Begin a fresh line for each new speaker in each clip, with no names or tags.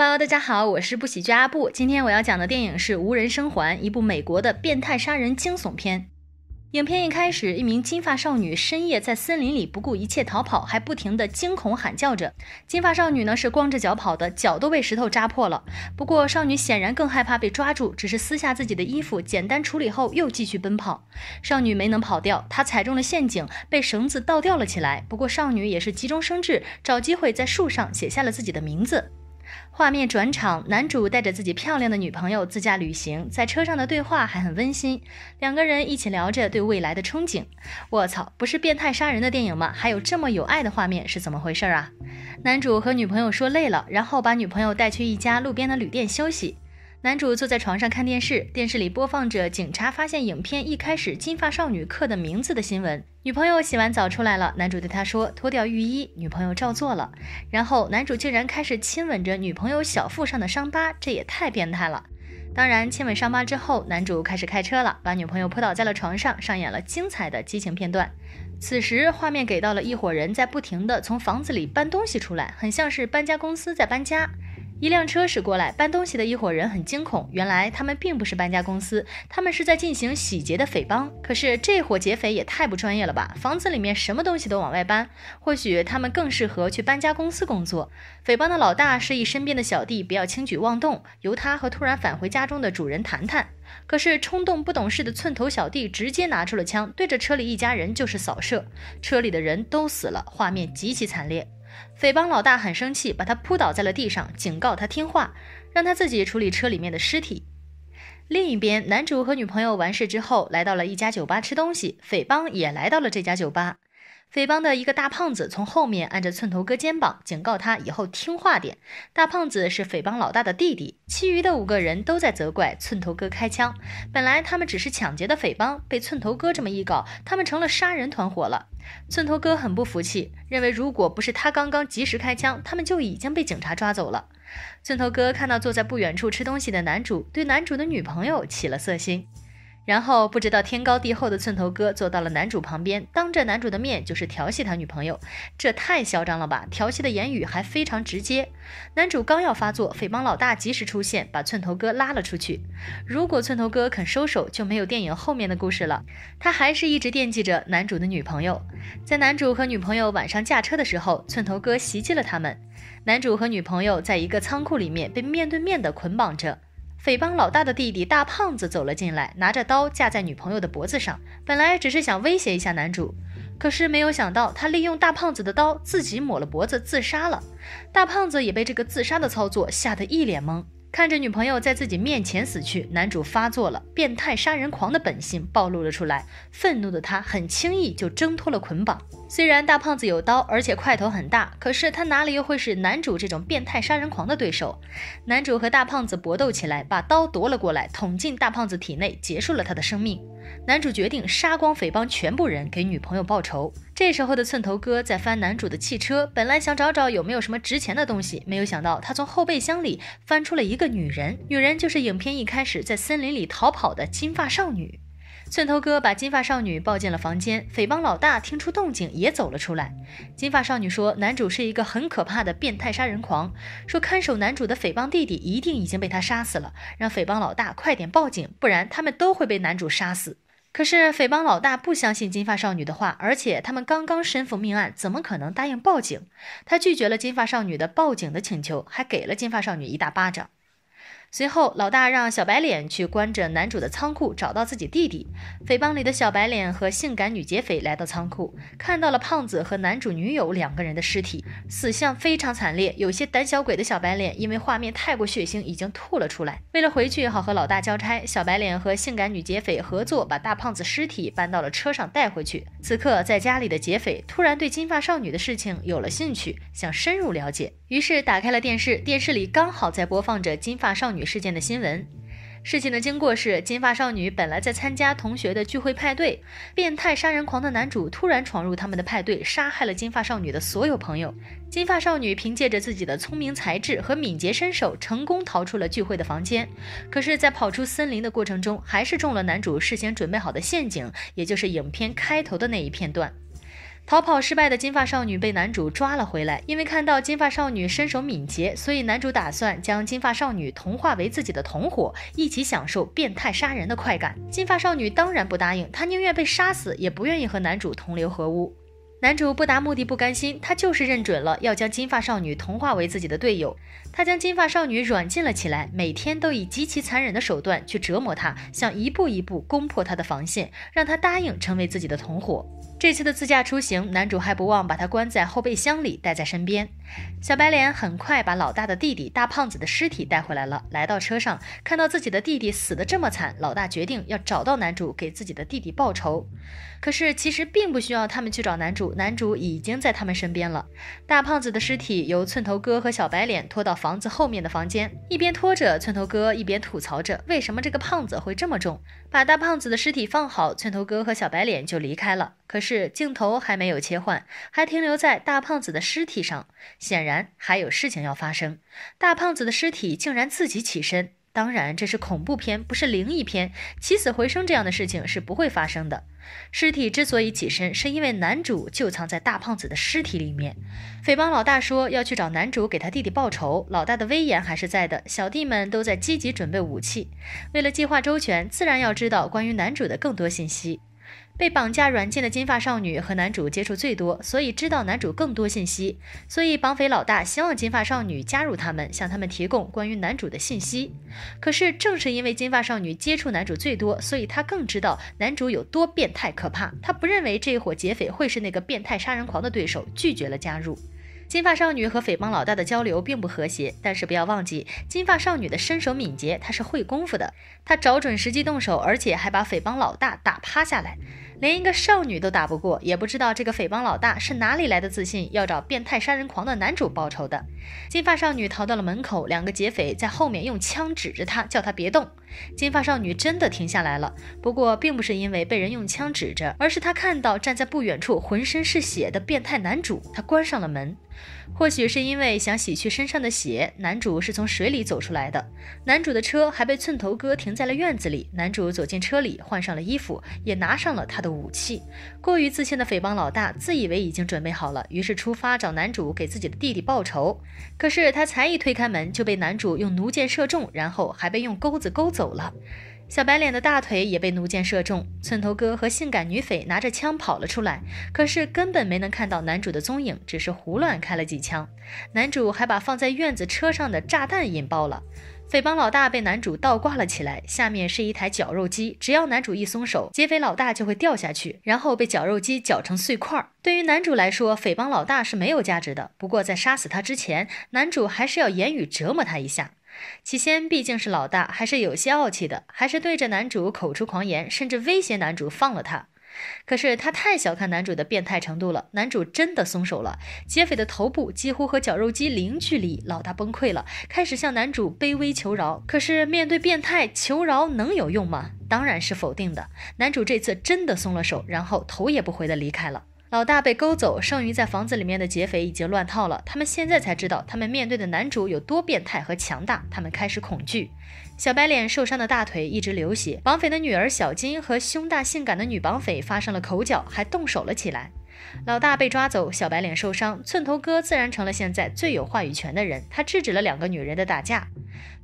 Hello，大家好，我是不喜剧阿布。今天我要讲的电影是《无人生还》，一部美国的变态杀人惊悚片。影片一开始，一名金发少女深夜在森林里不顾一切逃跑，还不停地惊恐喊叫着。金发少女呢是光着脚跑的，脚都被石头扎破了。不过少女显然更害怕被抓住，只是撕下自己的衣服，简单处理后又继续奔跑。少女没能跑掉，她踩中了陷阱，被绳子倒吊了起来。不过少女也是急中生智，找机会在树上写下了自己的名字。画面转场，男主带着自己漂亮的女朋友自驾旅行，在车上的对话还很温馨，两个人一起聊着对未来的憧憬。我操，不是变态杀人的电影吗？还有这么有爱的画面是怎么回事啊？男主和女朋友说累了，然后把女朋友带去一家路边的旅店休息。男主坐在床上看电视，电视里播放着警察发现影片一开始金发少女刻的名字的新闻。女朋友洗完澡出来了，男主对她说：“脱掉浴衣。”女朋友照做了，然后男主竟然开始亲吻着女朋友小腹上的伤疤，这也太变态了！当然，亲吻伤疤之后，男主开始开车了，把女朋友扑倒在了床上，上演了精彩的激情片段。此时画面给到了一伙人在不停地从房子里搬东西出来，很像是搬家公司在搬家。一辆车驶过来，搬东西的一伙人很惊恐。原来他们并不是搬家公司，他们是在进行洗劫的匪帮。可是这伙劫匪也太不专业了吧！房子里面什么东西都往外搬，或许他们更适合去搬家公司工作。匪帮的老大示意身边的小弟不要轻举妄动，由他和突然返回家中的主人谈谈。可是冲动不懂事的寸头小弟直接拿出了枪，对着车里一家人就是扫射，车里的人都死了，画面极其惨烈。匪帮老大很生气，把他扑倒在了地上，警告他听话，让他自己处理车里面的尸体。另一边，男主和女朋友完事之后，来到了一家酒吧吃东西，匪帮也来到了这家酒吧。匪帮的一个大胖子从后面按着寸头哥肩膀，警告他以后听话点。大胖子是匪帮老大的弟弟，其余的五个人都在责怪寸头哥开枪。本来他们只是抢劫的匪帮，被寸头哥这么一搞，他们成了杀人团伙了。寸头哥很不服气，认为如果不是他刚刚及时开枪，他们就已经被警察抓走了。寸头哥看到坐在不远处吃东西的男主，对男主的女朋友起了色心。然后不知道天高地厚的寸头哥坐到了男主旁边，当着男主的面就是调戏他女朋友，这太嚣张了吧！调戏的言语还非常直接。男主刚要发作，匪帮老大及时出现，把寸头哥拉了出去。如果寸头哥肯收手，就没有电影后面的故事了。他还是一直惦记着男主的女朋友。在男主和女朋友晚上驾车的时候，寸头哥袭击了他们。男主和女朋友在一个仓库里面被面对面的捆绑着。匪帮老大的弟弟大胖子走了进来，拿着刀架在女朋友的脖子上。本来只是想威胁一下男主，可是没有想到他利用大胖子的刀自己抹了脖子自杀了。大胖子也被这个自杀的操作吓得一脸懵。看着女朋友在自己面前死去，男主发作了，变态杀人狂的本性暴露了出来。愤怒的他很轻易就挣脱了捆绑。虽然大胖子有刀，而且块头很大，可是他哪里又会是男主这种变态杀人狂的对手？男主和大胖子搏斗起来，把刀夺了过来，捅进大胖子体内，结束了他的生命。男主决定杀光匪帮全部人，给女朋友报仇。这时候的寸头哥在翻男主的汽车，本来想找找有没有什么值钱的东西，没有想到他从后备箱里翻出了一个女人，女人就是影片一开始在森林里逃跑的金发少女。寸头哥把金发少女抱进了房间，匪帮老大听出动静也走了出来。金发少女说：“男主是一个很可怕的变态杀人狂，说看守男主的匪帮弟弟一定已经被他杀死了，让匪帮老大快点报警，不然他们都会被男主杀死。”可是匪帮老大不相信金发少女的话，而且他们刚刚身负命案，怎么可能答应报警？他拒绝了金发少女的报警的请求，还给了金发少女一大巴掌。随后，老大让小白脸去关着男主的仓库找到自己弟弟。匪帮里的小白脸和性感女劫匪来到仓库，看到了胖子和男主女友两个人的尸体，死相非常惨烈。有些胆小鬼的小白脸因为画面太过血腥，已经吐了出来。为了回去好和老大交差，小白脸和性感女劫匪合作，把大胖子尸体搬到了车上带回去。此刻，在家里的劫匪突然对金发少女的事情有了兴趣，想深入了解，于是打开了电视，电视里刚好在播放着金发少女。女事件的新闻。事情的经过是：金发少女本来在参加同学的聚会派对，变态杀人狂的男主突然闯入他们的派对，杀害了金发少女的所有朋友。金发少女凭借着自己的聪明才智和敏捷身手，成功逃出了聚会的房间。可是，在跑出森林的过程中，还是中了男主事先准备好的陷阱，也就是影片开头的那一片段。逃跑失败的金发少女被男主抓了回来。因为看到金发少女身手敏捷，所以男主打算将金发少女同化为自己的同伙，一起享受变态杀人的快感。金发少女当然不答应，她宁愿被杀死，也不愿意和男主同流合污。男主不达目的不甘心，他就是认准了要将金发少女同化为自己的队友。他将金发少女软禁了起来，每天都以极其残忍的手段去折磨她，想一步一步攻破她的防线，让她答应成为自己的同伙。这次的自驾出行，男主还不忘把他关在后备箱里，带在身边。小白脸很快把老大的弟弟大胖子的尸体带回来了，来到车上，看到自己的弟弟死得这么惨，老大决定要找到男主给自己的弟弟报仇。可是其实并不需要他们去找男主，男主已经在他们身边了。大胖子的尸体由寸头哥和小白脸拖到房子后面的房间，一边拖着寸头哥一边吐槽着为什么这个胖子会这么重。把大胖子的尸体放好，寸头哥和小白脸就离开了。可是镜头还没有切换，还停留在大胖子的尸体上，显然还有事情要发生。大胖子的尸体竟然自己起身，当然这是恐怖片，不是灵异片，起死回生这样的事情是不会发生的。尸体之所以起身，是因为男主就藏在大胖子的尸体里面。匪帮老大说要去找男主给他弟弟报仇，老大的威严还是在的，小弟们都在积极准备武器。为了计划周全，自然要知道关于男主的更多信息。被绑架软禁的金发少女和男主接触最多，所以知道男主更多信息。所以绑匪老大希望金发少女加入他们，向他们提供关于男主的信息。可是正是因为金发少女接触男主最多，所以她更知道男主有多变态可怕。她不认为这伙劫匪会是那个变态杀人狂的对手，拒绝了加入。金发少女和匪帮老大的交流并不和谐，但是不要忘记，金发少女的身手敏捷，她是会功夫的。她找准时机动手，而且还把匪帮老大打趴下来。连一个少女都打不过，也不知道这个匪帮老大是哪里来的自信，要找变态杀人狂的男主报仇的。金发少女逃到了门口，两个劫匪在后面用枪指着她，叫她别动。金发少女真的停下来了，不过并不是因为被人用枪指着，而是她看到站在不远处浑身是血的变态男主。她关上了门，或许是因为想洗去身上的血。男主是从水里走出来的，男主的车还被寸头哥停在了院子里。男主走进车里，换上了衣服，也拿上了他的。武器过于自信的匪帮老大自以为已经准备好了，于是出发找男主给自己的弟弟报仇。可是他才一推开门就被男主用弩箭射中，然后还被用钩子钩走了。小白脸的大腿也被弩箭射中，寸头哥和性感女匪拿着枪跑了出来，可是根本没能看到男主的踪影，只是胡乱开了几枪。男主还把放在院子车上的炸弹引爆了，匪帮老大被男主倒挂了起来，下面是一台绞肉机，只要男主一松手，劫匪老大就会掉下去，然后被绞肉机绞成碎块。对于男主来说，匪帮老大是没有价值的，不过在杀死他之前，男主还是要言语折磨他一下。起先毕竟是老大，还是有些傲气的，还是对着男主口出狂言，甚至威胁男主放了他。可是他太小看男主的变态程度了，男主真的松手了，劫匪的头部几乎和绞肉机零距离，老大崩溃了，开始向男主卑微求饶。可是面对变态，求饶能有用吗？当然是否定的。男主这次真的松了手，然后头也不回的离开了。老大被勾走，剩余在房子里面的劫匪已经乱套了。他们现在才知道，他们面对的男主有多变态和强大。他们开始恐惧。小白脸受伤的大腿一直流血。绑匪的女儿小金和胸大性感的女绑匪发生了口角，还动手了起来。老大被抓走，小白脸受伤，寸头哥自然成了现在最有话语权的人。他制止了两个女人的打架。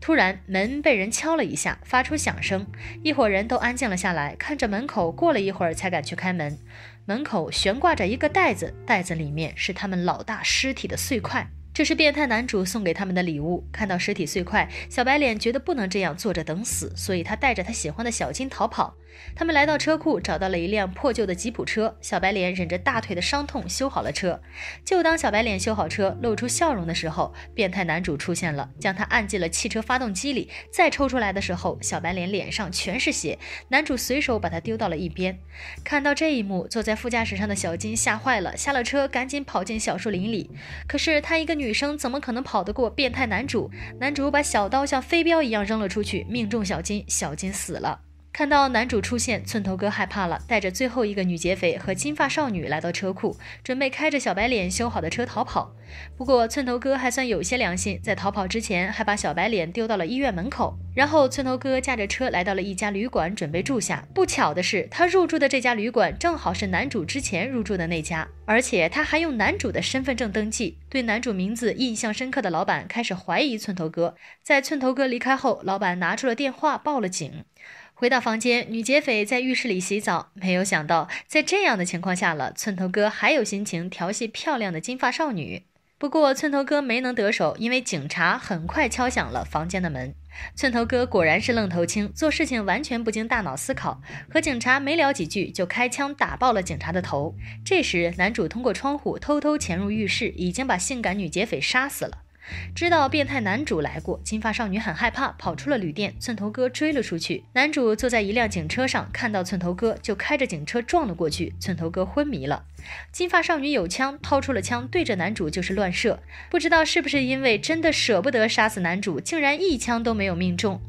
突然门被人敲了一下，发出响声，一伙人都安静了下来，看着门口。过了一会儿才敢去开门。门口悬挂着一个袋子，袋子里面是他们老大尸体的碎块。这是变态男主送给他们的礼物。看到尸体碎块，小白脸觉得不能这样坐着等死，所以他带着他喜欢的小金逃跑。他们来到车库，找到了一辆破旧的吉普车。小白脸忍着大腿的伤痛修好了车。就当小白脸修好车，露出笑容的时候，变态男主出现了，将他按进了汽车发动机里。再抽出来的时候，小白脸脸上全是血。男主随手把他丢到了一边。看到这一幕，坐在副驾驶上的小金吓坏了，下了车赶紧跑进小树林里。可是他一个女。女生怎么可能跑得过变态男主？男主把小刀像飞镖一样扔了出去，命中小金，小金死了。看到男主出现，寸头哥害怕了，带着最后一个女劫匪和金发少女来到车库，准备开着小白脸修好的车逃跑。不过，寸头哥还算有些良心，在逃跑之前还把小白脸丢到了医院门口。然后，寸头哥驾着车来到了一家旅馆，准备住下。不巧的是，他入住的这家旅馆正好是男主之前入住的那家，而且他还用男主的身份证登记。对男主名字印象深刻的老板开始怀疑寸头哥。在寸头哥离开后，老板拿出了电话报了警。回到房间，女劫匪在浴室里洗澡。没有想到，在这样的情况下了，寸头哥还有心情调戏漂亮的金发少女。不过，寸头哥没能得手，因为警察很快敲响了房间的门。寸头哥果然是愣头青，做事情完全不经大脑思考。和警察没聊几句，就开枪打爆了警察的头。这时，男主通过窗户偷偷潜入浴室，已经把性感女劫匪杀死了。知道变态男主来过，金发少女很害怕，跑出了旅店。寸头哥追了出去，男主坐在一辆警车上，看到寸头哥就开着警车撞了过去。寸头哥昏迷了，金发少女有枪，掏出了枪对着男主就是乱射。不知道是不是因为真的舍不得杀死男主，竟然一枪都没有命中。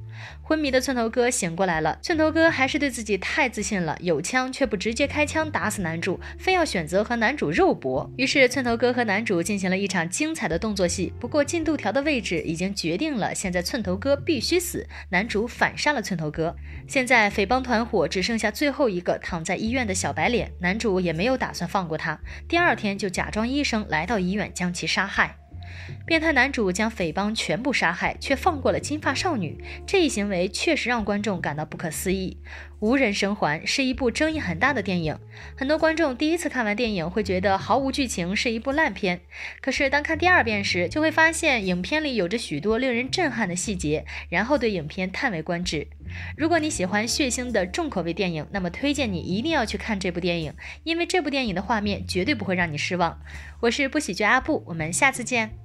昏迷的寸头哥醒过来了，寸头哥还是对自己太自信了，有枪却不直接开枪打死男主，非要选择和男主肉搏。于是寸头哥和男主进行了一场精彩的动作戏。不过进度条的位置已经决定了，现在寸头哥必须死，男主反杀了寸头哥。现在匪帮团伙只剩下最后一个躺在医院的小白脸，男主也没有打算放过他，第二天就假装医生来到医院将其杀害。变态男主将匪帮全部杀害，却放过了金发少女，这一行为确实让观众感到不可思议。无人生还是一部争议很大的电影，很多观众第一次看完电影会觉得毫无剧情，是一部烂片。可是当看第二遍时，就会发现影片里有着许多令人震撼的细节，然后对影片叹为观止。如果你喜欢血腥的重口味电影，那么推荐你一定要去看这部电影，因为这部电影的画面绝对不会让你失望。我是不喜剧阿布，我们下次见。